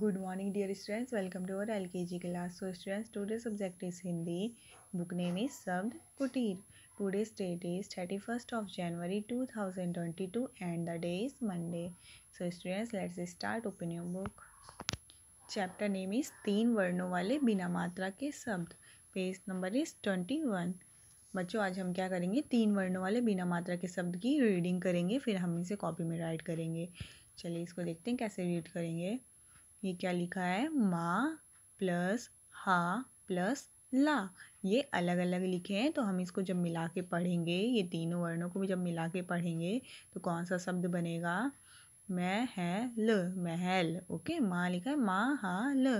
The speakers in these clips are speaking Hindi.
good morning dear students welcome to our L K G class so students today subject is Hindi book name is Shabd Kutir today state is thirty first of January two thousand twenty two and the day is Monday so students let's start open your book chapter name is तीन वर्णों वाले बिना मात्रा के शब्द page number is twenty one बच्चों आज हम क्या करेंगे तीन वर्णों वाले बिना मात्रा के शब्द की रीडिंग करेंगे फिर हम इसे कॉपी में राइट करेंगे चलिए इसको देखते हैं कैसे रीड करेंगे ये क्या लिखा है माँ प्लस हा प्लस ला ये अलग अलग लिखे हैं तो हम इसको जब मिला के पढ़ेंगे ये तीनों वर्णों को भी जब मिला के पढ़ेंगे तो कौन सा शब्द बनेगा मैं है ल महल ओके माँ लिखा है माँ हा ल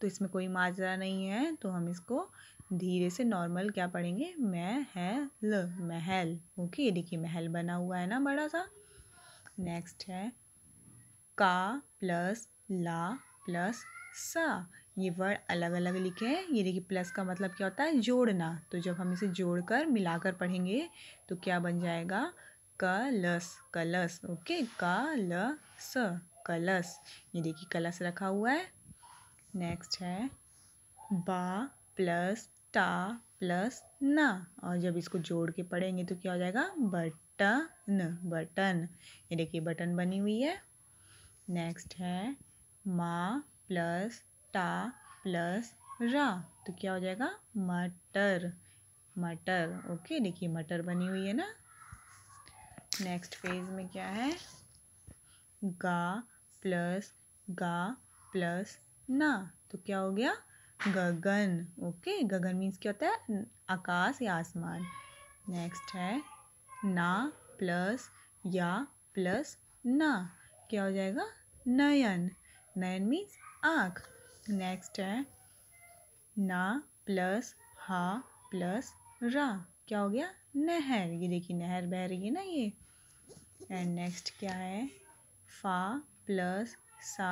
तो इसमें कोई माजरा नहीं है तो हम इसको धीरे से नॉर्मल क्या पढ़ेंगे मैं है ल महल ओके ये देखिए महल बना हुआ है ना बड़ा सा नेक्स्ट है का प्लस ला प्लस सा ये वर्ड अलग अलग लिखे हैं ये देखिए प्लस का मतलब क्या होता है जोड़ना तो जब हम इसे जोड़कर मिलाकर पढ़ेंगे तो क्या बन जाएगा कलस कलस ओके का ल स कलस ये देखिए कलस रखा हुआ है नेक्स्ट है बा प्लस टा प्लस ना और जब इसको जोड़ के पढ़ेंगे तो क्या हो जाएगा बटन बटन ये देखिए बटन बनी हुई है नेक्स्ट है मा प्लस टा प्लस रा तो क्या हो जाएगा मटर मटर ओके देखिए मटर बनी हुई है ना नेक्स्ट फेज में क्या है गा प्लस गा प्लस ना तो क्या हो गया गगन ओके गगन मीन्स क्या होता है आकाश या आसमान नेक्स्ट है ना प्लस या प्लस ना क्या हो जाएगा नयन नैन मीन्स आँख नेक्स्ट है ना प्लस हा प्लस रा क्या हो गया नहर ये देखिए नहर बह रही है ना ये एंड नेक्स्ट क्या है फा प्लस सा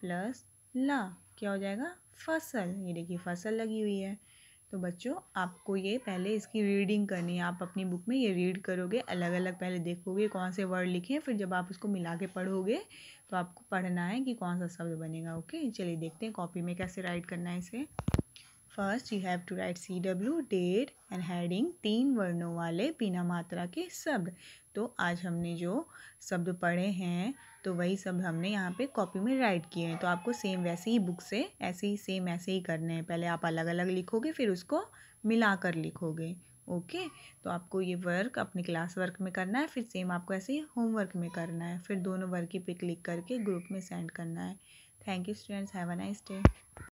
प्लस ला क्या हो जाएगा फसल ये देखिए फसल लगी हुई है तो बच्चों आपको ये पहले इसकी रीडिंग करनी है आप अपनी बुक में ये रीड करोगे अलग अलग पहले देखोगे कौन से वर्ड लिखे हैं फिर जब आप उसको मिला के पढ़ोगे तो आपको पढ़ना है कि कौन सा शब्द बनेगा ओके चलिए देखते हैं कॉपी में कैसे राइट करना है इसे first you have to write C W date and heading तीन वर्णों वाले बिना मात्रा के शब्द तो आज हमने जो शब्द पढ़े हैं तो वही शब्द हमने यहाँ पे कॉपी में राइट किए हैं तो आपको सेम वैसे ही बुक से ऐसे ही सेम ऐसे ही करने हैं पहले आप अलग अलग लिखोगे फिर उसको मिला कर लिखोगे ओके okay, तो आपको ये वर्क अपने क्लास वर्क में करना है फिर सेम आपको ऐसे ही होमवर्क में करना है फिर दोनों वर्क ही पे क्लिक करके ग्रुप में सेंड करना है thank you students have a nice day